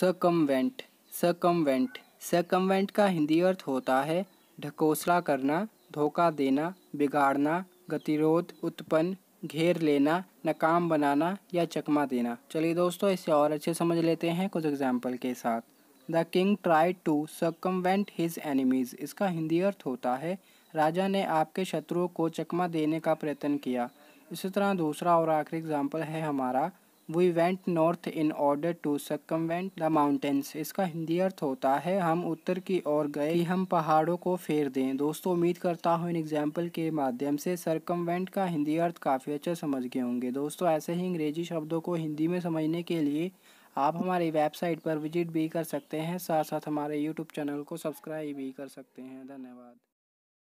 सकमवेंट सकमवेंट सकमवेंट का हिंदी अर्थ होता है ढकोसला करना धोखा देना बिगाड़ना गतिरोध उत्पन्न घेर लेना नकाम बनाना या चकमा देना चलिए दोस्तों इसे और अच्छे समझ लेते हैं कुछ एग्जाम्पल के साथ the king try to circumvent his enemies इसका हिंदी अर्थ होता है राजा ने आपके शत्रुओं को चकमा देने का प्रयत्न किया इसी तरह दूसरा और आखिरी एग्जाम्पल है हमारा we went north in order to circumvent the mountains इसका हिंदी अर्थ होता है हम उत्तर की ओर गए कि हम पहाड़ों को फेर दें दोस्तों उम्मीद करता हूँ इन एग्जाम्पल के माध्यम से सरकमवेंट का हिंदी अर्थ काफ़ी अच्छा समझ गए होंगे दोस्तों ऐसे ही अंग्रेजी शब्दों को हिंदी में समझने के लिए आप हमारी वेबसाइट पर विजिट भी कर सकते हैं साथ साथ हमारे यूट्यूब चैनल को सब्सक्राइब भी कर सकते हैं धन्यवाद